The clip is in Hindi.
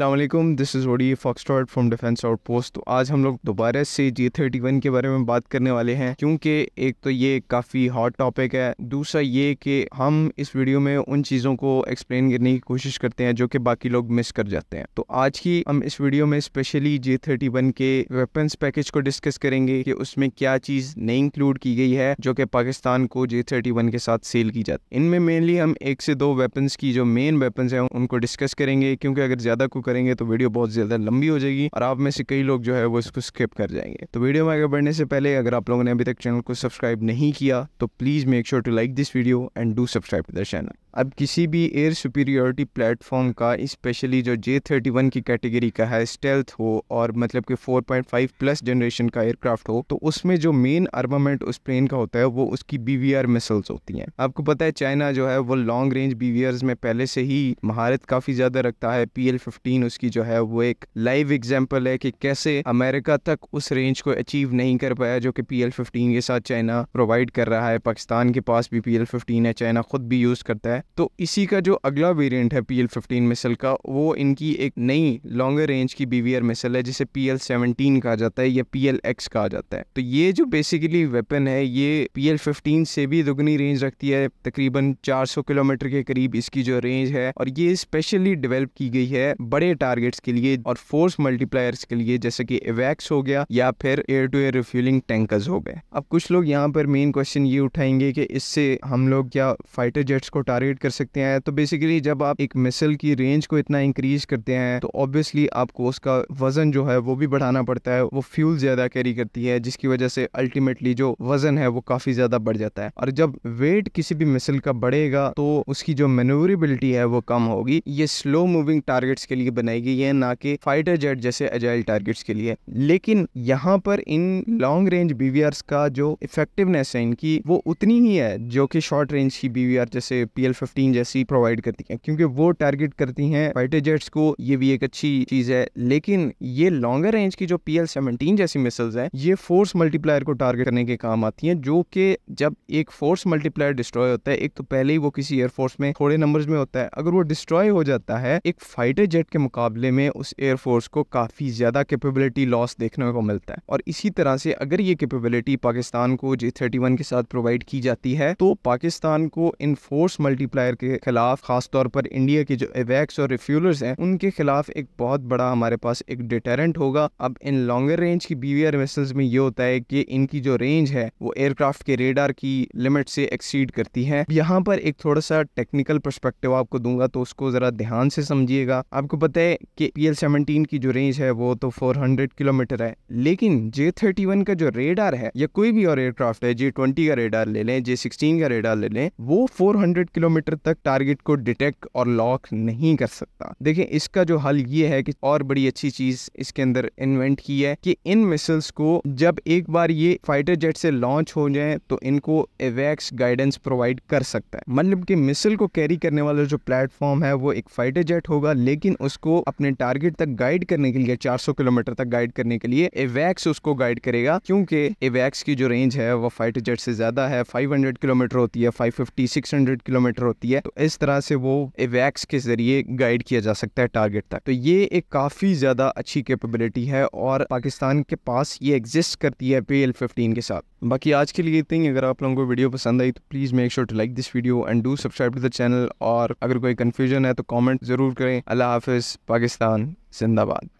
अल्लाम दिस इज़ वडी फॉक्सट्रॉट फ्रॉम डिफेंस आउटपोस्ट तो आज हम लोग दोबारा से जी थर्टी वन के बारे में बात करने वाले हैं क्योंकि एक तो ये काफ़ी हॉट टॉपिक है दूसरा ये कि हम इस वीडियो में उन चीज़ों को एक्सप्लेन करने की कोशिश करते हैं जो कि बाकी लोग मिस कर जाते हैं तो आज की हम इस वीडियो में स्पेशली जे थर्टी वन के वेपन्स पैकेज को डिस्कस करेंगे कि उसमें क्या चीज़ नहीं इंक्लूड की गई है जो कि पाकिस्तान को जे थर्टी वन के साथ सेल की जाती है इनमें मेनली हम एक से दो वेपन्स की जो मेन वेपन्स हैं उनको डिस्कस करेंगे क्योंकि अगर ज़्यादा शुरू करेंगे तो वीडियो बहुत ज़्यादा लंबी हो जाएगी और आप में से कई लोग जो है वो इसको स्किप कर जाएंगे तो वीडियो में आगे बढ़ने से पहले अगर आप लोगों ने अभी तक चैनल को सब्सक्राइब नहीं किया तो please make sure to like this video and do subscribe to the channel अब किसी भी एयर सुपीरियोरिटी प्लेटफॉर्म का स्पेशली जो जे थर्टी वन की कैटेगरी का है स्टेल्थ हो और मतलब कि 4.5 प्लस जनरेशन का एयरक्राफ्ट हो तो उसमें जो मेन आर्मामेंट उस प्लेन का होता है वो उसकी बीवीआर मिसल्स होती हैं आपको पता है चाइना जो है वो लॉन्ग रेंज बीवीआर में पहले से ही महारत काफ़ी ज़्यादा रखता है पी एल फिफ्टीन उसकी जो है वो एक लाइव एग्जाम्पल है कि कैसे अमेरिका तक उस रेंज को अचीव नहीं कर पाया जो कि पी एल फिफ्टीन के साथ चाइना प्रोवाइड कर रहा है पाकिस्तान के पास भी पी एल फिफ्टीन है चाइना खुद भी यूज़ करता है है तो इसी का जो अगला वेरिएंट है पीएल 15 फिफ्टीन मिसल का वो इनकी एक नई लॉन्गर रेंज की बीवीआर मिसल है जिसे पी एल सेवनटीन कहा जाता है या पीएल एक्स कहा जाता है तो ये जो बेसिकली वेपन है ये पीएल 15 से भी दुगनी रेंज रखती है तकरीबन चार सौ किलोमीटर के करीब इसकी जो रेंज है और ये स्पेशली डेवलप की गई है बड़े टारगेट्स के लिए और फोर्स मल्टीप्लायर्स के लिए जैसे कि एवैक्स हो गया या फिर air to air refuelling tankers हो गए अब कुछ लोग यहाँ पर मेन क्वेश्चन ये उठाएंगे कि इससे हम लोग क्या फाइटर जेट्स को टारगेट ऑपरेट कर सकते हैं तो बेसिकली जब आप एक मिसल की रेंज को इतना इंक्रीज करते हैं तो ऑब्वियसली आपको उसका वजन जो है वो भी बढ़ाना पड़ता है वो फ्यूल ज्यादा कैरी करती है जिसकी वजह से अल्टीमेटली जो वजन है वो काफी ज्यादा बढ़ जाता है और जब वेट किसी भी मिसल का बढ़ेगा तो उसकी जो मेनोरेबिलिटी है वो कम होगी ये स्लो मूविंग टारगेट्स के लिए बनाई गई है ना कि फाइटर जेट जैसे अजाइल टारगेट्स के लिए लेकिन यहाँ पर इन लॉन्ग रेंज बीवीआर का जो इफेक्टिवनेस है इनकी वो उतनी ही है जो कि शॉर्ट रेंज की बीवीआर जैसे पी एल फिफ्टीन जैसी प्रोवाइड करती हैं क्योंकि वो टारगेट करती हैं फाइटर जेट्स को ये भी एक अच्छी चीज है लेकिन ये लॉन्गर रेंज की जो पी एल सेवनटीन जैसी मिसल्स हैं ये फोर्स मल्टीप्लायर को टारगेट करने के काम आती हैं जो कि जब एक फोर्स मल्टीप्लायर डिस्ट्रॉय होता है एक तो पहले ही वो किसी एयरफोर्स में थोड़े नंबर्स में होता है अगर वो डिस्ट्रॉय हो जाता है एक फाइटर जेट के मुकाबले में उस एयरफोर्स को काफी ज्यादा कैपेबिलिटी लॉस देखने को मिलता है और इसी तरह से अगर ये कैपेबिलिटी पाकिस्तान को जे थर्टी वन के साथ प्रोवाइड की जाती है तो पाकिस्तान को इन फोर्स मल्टी सप्लायर के खिलाफ खासतौर पर इंडिया के जो एवैक्स और रिफ्यूलर्स हैं उनके खिलाफ एक बहुत बड़ा हमारे पास एक डिटेरेंट होगा अब इन लॉन्गर रेंज की बीवीआर मिसल्स में ये होता है कि इनकी जो रेंज है वो एयरक्राफ्ट के रेडार की लिमिट से एक्सीड करती है यहाँ पर एक थोड़ा सा टेक्निकल परस्पेक्टिव आपको दूंगा तो उसको जरा ध्यान से समझिएगा आपको पता है कि पी एल की जो रेंज है वो तो फोर किलोमीटर है लेकिन जे थर्टी का जो रेडार है या कोई भी और एयरक्राफ्ट है जे ट्वेंटी का रेडार ले लें जे सिक्सटीन का रेडार ले लें वो फोर किलोमीटर किलोमीटर तक टारगेट को डिटेक्ट और लॉक नहीं कर सकता देखिए इसका जो हल ये है कि और बड़ी अच्छी चीज इसके अंदर इन्वेंट की है कि इन मिसल्स को जब एक बार ये फाइटर जेट से लॉन्च हो जाए तो इनको एवेक्स गाइडेंस प्रोवाइड कर सकता है मतलब कि मिसल को कैरी करने वाला जो प्लेटफॉर्म है वो एक फाइटर जेट होगा लेकिन उसको अपने टारगेट तक गाइड करने के लिए 400 किलोमीटर तक गाइड करने के लिए एवैक्स उसको गाइड करेगा क्योंकि एवैक्स की जो रेंज है वो फाइटर जेट से ज्यादा है 500 किलोमीटर होती है 550 600 किलोमीटर होती है तो इस तरह से वो एवैक्स के जरिए गाइड किया जा सकता है टारगेट तक तो ये एक काफ़ी ज़्यादा अच्छी कैपेबिलिटी है और पाकिस्तान के पास ये एग्जिस्ट करती है पी एल फिफ्टीन के साथ बाकी आज के लिए इतनी अगर आप लोगों को वीडियो पसंद आई तो please make sure to like this video and do subscribe to the channel और अगर कोई कन्फ्यूजन है तो कॉमेंट ज़रूर करें अल्लाह हाफिज़ पाकिस्तान जिंदाबाद